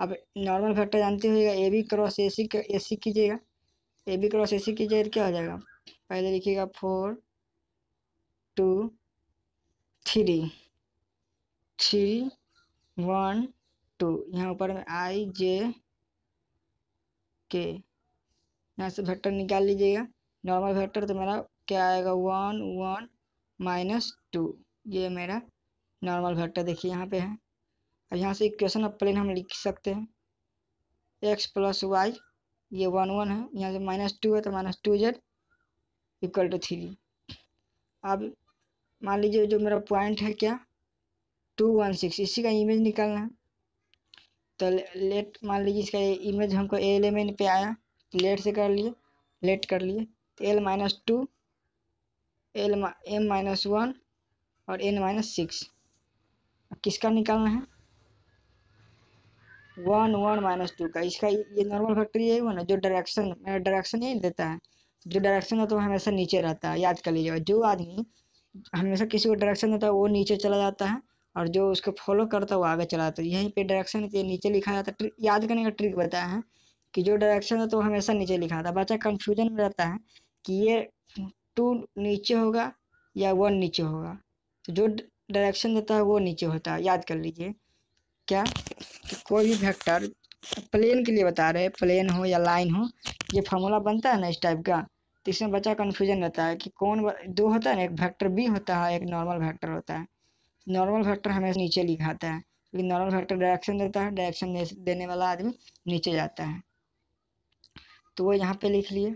अब नॉर्मल वेक्टर जानते हुए ए बी क्रॉस ए सी ए सी कीजिएगा ए बी क्रॉस ए सी कीजिएगा क्या हो जाएगा पहले लिखिएगा four two three three one two यहाँ ऊपर में आई जे के यहाँ से वेक्टर निकाल लीजिएगा नॉर्मल वेक्टर तो मेरा क्या आएगा वन वन माइनस टू ये मेरा नॉर्मल वेक्टर देखिए यहाँ पे है अब यहाँ से इक्वेशन ऑफ प्लेन हम लिख सकते हैं एक्स प्लस वाई ये वन वन है यहाँ से माइनस टू है तो minus two Z equal to three अब मान लीजिए जो मेरा पॉइंट है क्या टू वन सिक्स इसी का इमेज निकालना है तो लेट मान लीजिए इसका इमेज हमको ए एलिमेंट पे आया लेट से कर लिए लेट कर लिए तो L minus two L M minus one और एन माइनस सिक्स किसका निकालना है वन वन माइनस टू का इसका ये नॉर्मल फैक्टर यही हुआ ना जो डायरेक्शन डायरेक्शन यही देता है जो डायरेक्शन होता है वो तो हमेशा नीचे रहता है याद कर लीजिएगा जो आदमी हमेशा किसी को डायरेक्शन देता है वो नीचे चला जाता है और जो उसको फॉलो करता है वो आगे चला जाता है यहीं पे डायरेक्शन नीचे लिखा जाता है याद करने का ट्रिक बताया है कि जो डायरेक्शन है तो हमेशा नीचे लिखा था बच्चा कन्फ्यूजन में रहता है कि ये टू नीचे होगा या वन नीचे होगा तो जो डायरेक्शन देता है वो नीचे होता है याद कर लीजिए क्या कि कोई भी फैक्टर प्लेन के लिए बता रहे हैं प्लेन हो या लाइन हो ये फार्मूला बनता है ना इस टाइप का तो इसमें बच्चा कन्फ्यूजन रहता है कि कौन दो होता है ना एक फैक्टर बी होता है एक नॉर्मल फैक्टर होता है नॉर्मल फैक्टर हमेशा नीचे लिखाता है क्योंकि नॉर्मल फैक्टर डायरेक्शन देता है डायरेक्शन देने वाला आदमी नीचे जाता है तो वो यहाँ पे लिख लिए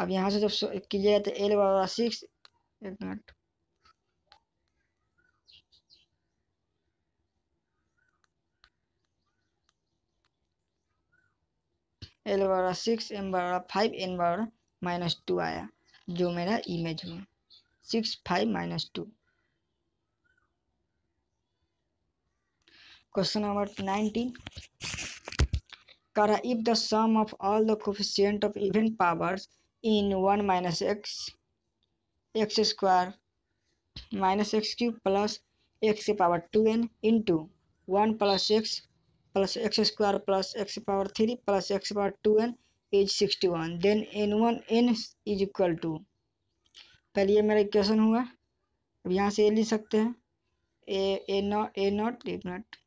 अब यहाँ से जब कीजिएगा तो एल वाला सिक्स एक मिनट एल वाला सिक्स एम वाला फाइव एन वाला माइनस टू आया जो मेरा इमेज हुआ six five minus two question number nineteen करा if the sum of all the coefficient of even powers in one minus X X square minus X cube plus X power two N in two one plus X plus X square plus X power three plus X power two N is sixty one then N one N is equal to पहले ये मेरा क्वेश्चन हुआ अब यहाँ से ये लिख सकते हैं A A not A not एक not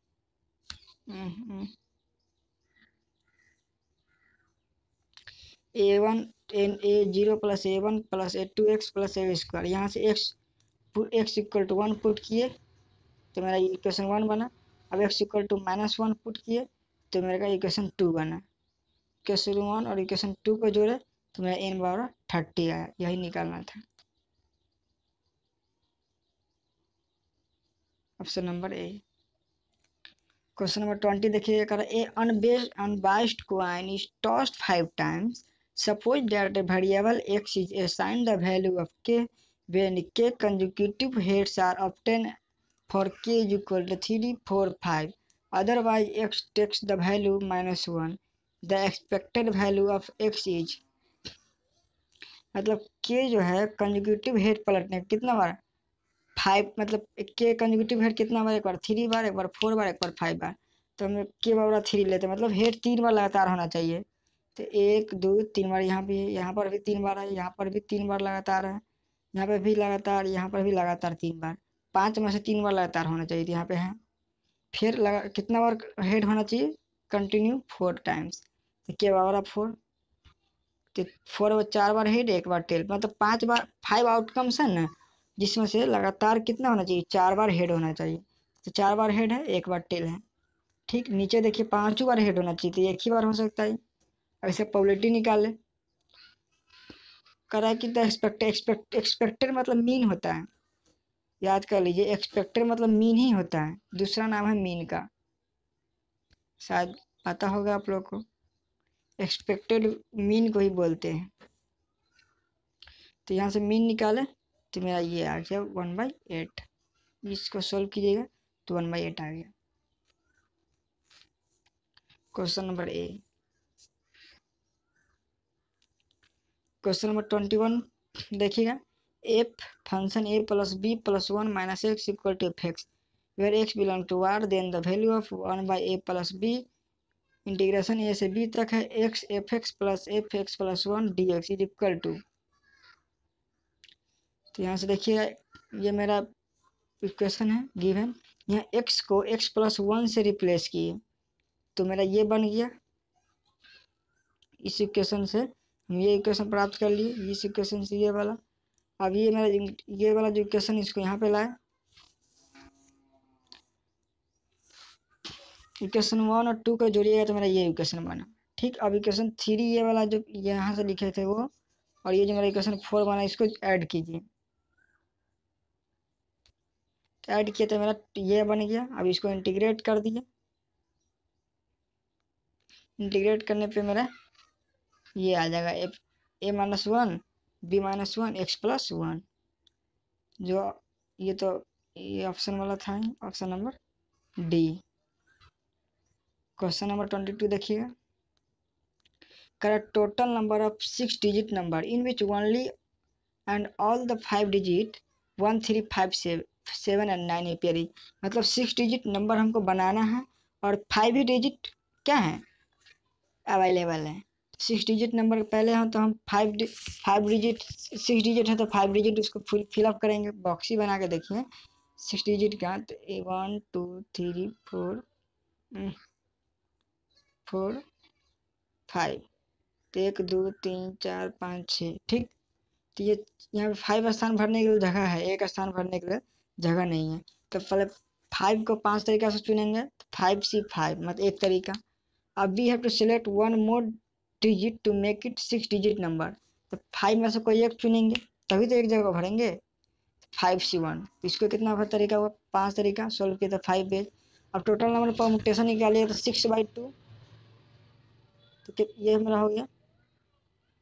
A one N A zero plus A one plus A two x plus A square यहाँ से X X equal to one put किए तो मेरा इक्वेशन वन बना अब X equal to minus one put किए तो मेरे का इक्वेशन टू बना इक्वेशन वन और इक्वेशन टू को जोड़े तो मेरा एन बराबर थर्टी आया यही निकालना था ऑप्शन नंबर ए क्वेश्चन नंबर ट्वेंटी देखिए कर a unbiased unbiased coin is tossed five times Suppose that the variable x is assigned the value of k when k consecutive heads are obtained for k is equal to 3, 4, 5. Otherwise, x takes the value minus 1. The expected value of x is मतलब के जो है कंजुगेटिव हेड पलटने कितना बार फाइव मतलब के कंजुगेटिव हेड कितना बार एक बार थ्री बार एक बार फोर बार एक बार फाइव बार तो हम के बार थ्री लेते हैं मतलब हेड तीन बार लगातार होना चाहिए तो एक दो तीन बार यहाँ भी यहाँ पर भी तीन बार है यहाँ पर भी तीन बार लगातार है यहाँ पर भी लगातार यहाँ पर भी लगातार तीन बार पांच में से तीन बार लगातार होना चाहिए यहाँ पे है हाँ। फिर लगा कितना बार हेड होना चाहिए कंटिन्यू फोर टाइम्स तो क्या बार आप फोर तो फोर बार चार बार हेड एक बार टेल मतलब पाँच बार फाइव आउटकम्स है ना जिसमें से लगातार कितना होना चाहिए चार बार हेड होना चाहिए तो चार बार हेड है एक बार टेल है ठीक नीचे देखिए पाँचों बार हेड होना चाहिए तो एक ही बार हो सकता है ऐसे पॉलिटी निकाले करा कि एक्सपेक्ट एक्सपेक्ट एक्सपेक्टर मतलब मीन होता है याद कर लीजिए एक्सपेक्टर मतलब मीन ही होता है दूसरा नाम है मीन का शायद पता होगा आप लोग को एक्सपेक्टेड मीन को ही बोलते हैं तो यहाँ से मीन निकाले तो मेरा ये आ गया वन बाई एट इसको सॉल्व कीजिएगा तो वन बाई एट आ गया क्वेश्चन नंबर ए क्वेश्चन नंबर ट्वेंटी वन देखिएगा F function A plus B plus one minus X equal to F X where x belong to R then the value of one by A plus B integration A से बी तक है X F X plus F X plus one D X is equal to तो यहाँ से देखिएगा ये मेरा इक्वेशन है गिवन यहाँ एक्स को एक्स प्लस वन से रिप्लेस किए तो मेरा ये बन गया इस इक्वेशन से ये इक्वेशन प्राप्त कर लिए इस इक्वेशन से ये वाला अब ये मेरा ये वाला जो इक्वेशन इसको यहाँ पे लाए इक्वेशन वन और टू का जोड़िएगा तो मेरा ये इक्वेशन बना ठीक अब इक्वेशन थ्री ये वाला जो यहाँ से लिखे थे वो और ये जो मेरा इक्वेशन फोर बना इसको ऐड कीजिए ऐड किया तो मेरा ये बन गया अब इसको इंटीग्रेट कर दिए इंटीग्रेट करने पे मेरा ये आ जाएगा F A minus one B minus one X plus one जो ये तो ये ऑप्शन वाला था option number D question number twenty two देखिएगा correct total number of six digit number in which only and all the five digit one three five seven and nine appear मतलब सिक्स डिजिट नंबर हमको बनाना है और फाइव ही डिजिट क्या है अवेलेबल है सिक्स डिजिट नंबर पहले हैं तो हम फाइव डि फाइव डिजिट सिक्स डिजिट है तो फाइव डिजिट उसको फुल फिलअप करेंगे बॉक्स ही बना के देखिए सिक्स डिजिट का तो A one two three four four five तो एक दो तीन चार पाँच छः ठीक तो ये यहाँ पे फाइव स्थान भरने के लिए जगह है एक स्थान भरने के लिए जगह नहीं है तो पहले फाइव को पांच तरीका से चुनेंगे तो फाइव सी फाइव मतलब एक तरीका अब we have to select one more digit to make it six digit number तो फाइव में से कोई एक चुनेंगे तभी तो एक जगह भरेंगे फाइव सी वन इसको कितना भर तरीका हुआ पाँच तरीका सोल्व किया था फाइव बेज अब टोटल नंबर पर परमुटेशन निकालिए तो सिक्स बाई टू तो ये मेरा हो गया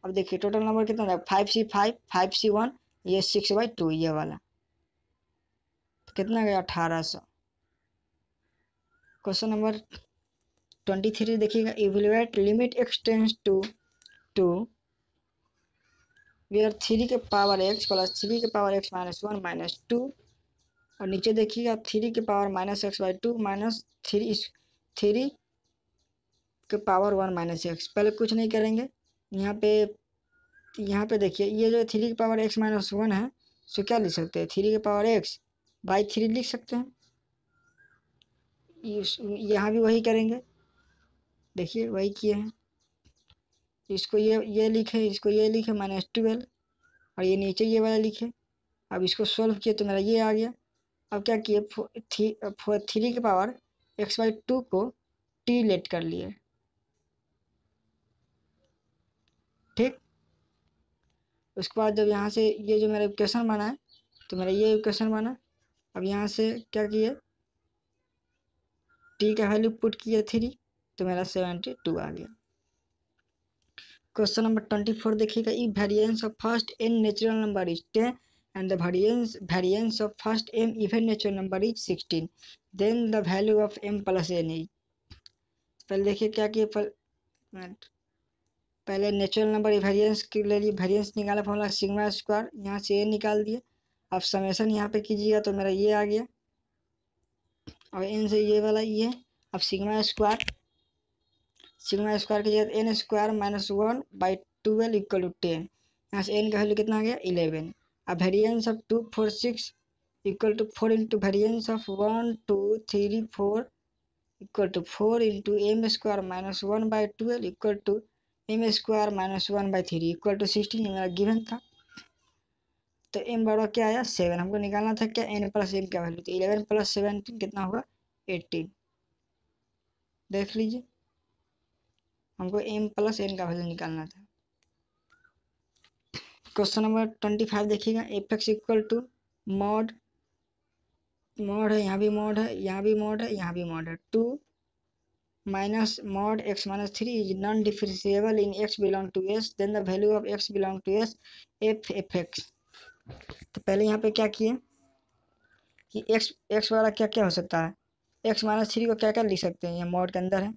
अब देखिए टोटल नंबर कितना five C five five C one ये सिक्स बाई टू ये वाला तो कितना गया अठारह सौ क्वेश्चन नंबर ट्वेंटी थ्री देखिएगा evaluate limit X tends to two where three के पावर एक्स प्लस थ्री के power x minus one minus two और नीचे देखिएगा थ्री के power minus X by two minus three three के पावर वन माइनस एक्स पहले कुछ नहीं करेंगे यहाँ पे यहाँ पे देखिए ये जो थ्री के पावर एक्स माइनस वन है सो क्या लिख सकते हैं थ्री के पावर एक्स बाई थ्री लिख सकते हैं यहाँ भी वही करेंगे देखिए वही किए हैं इसको ये ये लिखे इसको ये लिखे माइनस ट्वेल्व और ये नीचे ये वाला लिखे अब इसको सॉल्व किए तो मेरा ये आ गया अब क्या किए फो, थी थ्री के पावर एक्स बाई टू को टी लेट कर लिए ठीक उसके बाद जब यहाँ से ये जो मेरा इक्वेशन बना है तो मेरा ये इक्वेशन बना अब यहाँ से क्या किए टी का वैल्यू पुट किया थ्री तो मेरा सेवेंटी टू आ गया क्वेश्चन नंबर ट्वेंटी फोर देखिएगा ई variance of first N natural number is ten and the variance variance of first M even natural number is sixteen then the value of M plus N is पहले देखिए क्या कि पहले नेचुरल नंबर वेरिएंस के ले लिए वेरिएंस निकाला फॉर्मूला सिग्मा स्क्वायर यहाँ से ए निकाल दिए अब समेसन यहाँ पे कीजिएगा तो मेरा ये आ गया और एन से ये वाला ये e अब सिग्मा स्क्वायर सिग्मा स्क्वायर की जगह N square minus one by twelve equal to ten यहाँ से एन का वैल्यू कितना आ गया इलेवन अब variance of two four six equal to four into variance of one two three four equal to four into M square minus one by twelve equal to M square minus one by three equal to sixteen ये मेरा गिवन था तो एम बड़ा क्या आया सेवन हमको निकालना था क्या एन प्लस एम का वैल्यू तो इलेवन प्लस सेवनटीन कितना होगा एट्टीन देख लीजिए हमको एम प्लस एन का वैल्यू निकालना था क्वेश्चन नंबर ट्वेंटी फाइव देखिएगा F X equal to mod mod है यहाँ भी मॉड है यहाँ भी मॉड है यहाँ भी मॉड है two minus mod X minus three is non differentiable in x belong to S then the value of X belong to S F F X तो पहले यहाँ पे क्या किए कि एक्स एक्स वाला क्या क्या हो सकता है एक्स माइनस थ्री को क्या क्या लिख सकते हैं यहाँ मॉड के अंदर है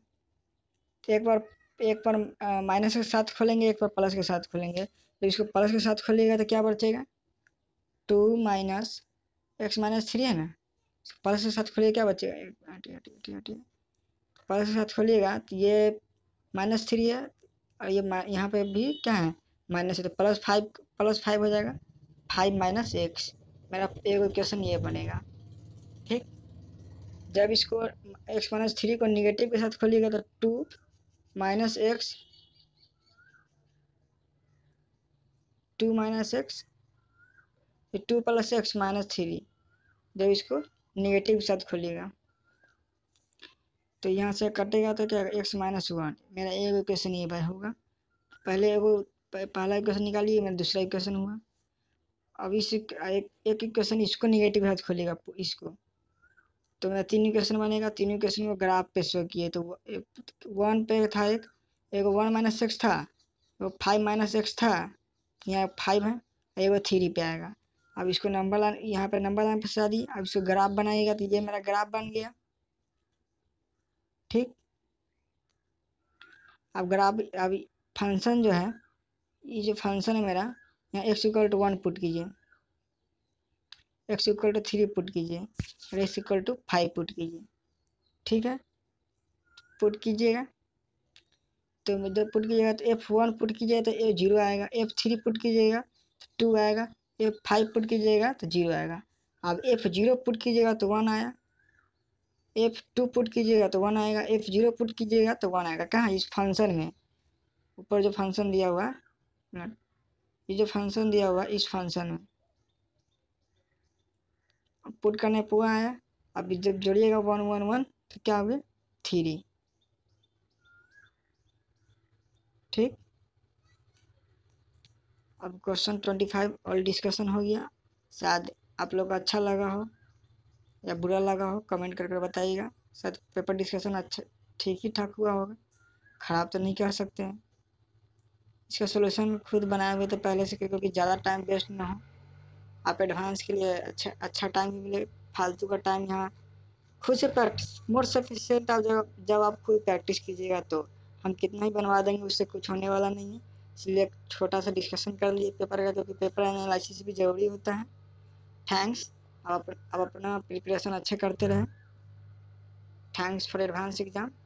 तो एक बार एक पर माइनस के साथ खोलेंगे एक पर प्लस के साथ खोलेंगे तो इसको प्लस के साथ खोलिएगा तो क्या बचेगा two minus X minus three है ना प्लस के साथ खोलिए क्या बचेगा हटिए हटिए हटिए प्लस के साथ खोलिएगा तो ये माइनस थ्री है और ये यहाँ पे भी क्या है माइनस है तो प्लस फाइव प्लस फाइव हो जाएगा फाइव माइनस एक्स मेरा एक क्वेश्चन ये बनेगा ठीक जब इसको एक्स माइनस थ्री को निगेटिव के साथ खोलिएगा तो two minus X two minus X फिर two plus x minus three जब इसको नेगेटिव के साथ खोलिएगा तो यहाँ से कटेगा तो क्या एक्स माइनस वन मेरा एक इक्वेशन ये भाई होगा पहले एगो पहला इक्वेशन निकालिए मेरा दूसरा इक्वेशन हुआ अब इस एक इक्वेशन इसको निगेटिव के साथ खोलेगा इसको तो मेरा तीन क्वेश्चन बनेगा तीन क्वेश्चन को ग्राफ पे शो किए तो वन पे था एक एक वन माइनस एक्स था वो फाइव माइनस एक्स था यहाँ फाइव है वो थ्री पे आएगा अब इसको नंबर लाइन यहाँ पर नंबर लाइन फंसा दी अब इसको ग्राफ बनाइएगा तो ये मेरा ग्राफ बन गया ठीक अब ग्राफ अब फंक्शन जो है ये जो फंक्शन है मेरा यहाँ X equal to one put कीजिए X equal to three put कीजिए और X equal to five put कीजिए ठीक है पुट कीजिएगा तो दो पुट कीजिएगा तो एफ वन पुट कीजिएगा तो एफ जीरो आएगा एफ थ्री पुट कीजिएगा तो टू आएगा एफ फाइव पुट कीजिएगा तो जीरो आएगा अब एफ जीरो पुट कीजिएगा तो वन आया एफ टू पुट कीजिएगा तो वन आएगा एफ जीरो पुट कीजिएगा तो वन आएगा कहाँ इस फंक्शन में ऊपर जो फंक्शन दिया हुआ है ये जो फंक्शन दिया हुआ है इस फंक्शन में पुट करने पूरा आया अभी जब जोड़िएगा वन वन वन तो क्या हो थ्री ठीक अब question twenty five all discussion हो गया शायद आप लोग अच्छा लगा हो या बुरा लगा हो कमेंट करके कर बताइएगा शायद पेपर डिस्कशन अच्छा ठीक ही ठाक हुआ होगा ख़राब तो नहीं कर सकते हैं इसका सोल्यूशन खुद बनाए हुए तो पहले से क्योंकि ज़्यादा टाइम वेस्ट ना हो आप एडवांस के लिए अच्छा अच्छा टाइम मिले फालतू का टाइम यहाँ खुद से प्रैक्टिस मोर सफिशेंट आप जब जब आप खुद प्रैक्टिस कीजिएगा तो हम कितना ही बनवा देंगे उससे कुछ होने वाला नहीं है इसलिए छोटा सा डिस्कशन कर लिए पेपर का क्योंकि पेपर एनालिसिस भी ज़रूरी होता है थैंक्स आप, आप अपना प्रिपरेशन अच्छे करते रहें थैंक्स फॉर एडवांस एग्ज़ाम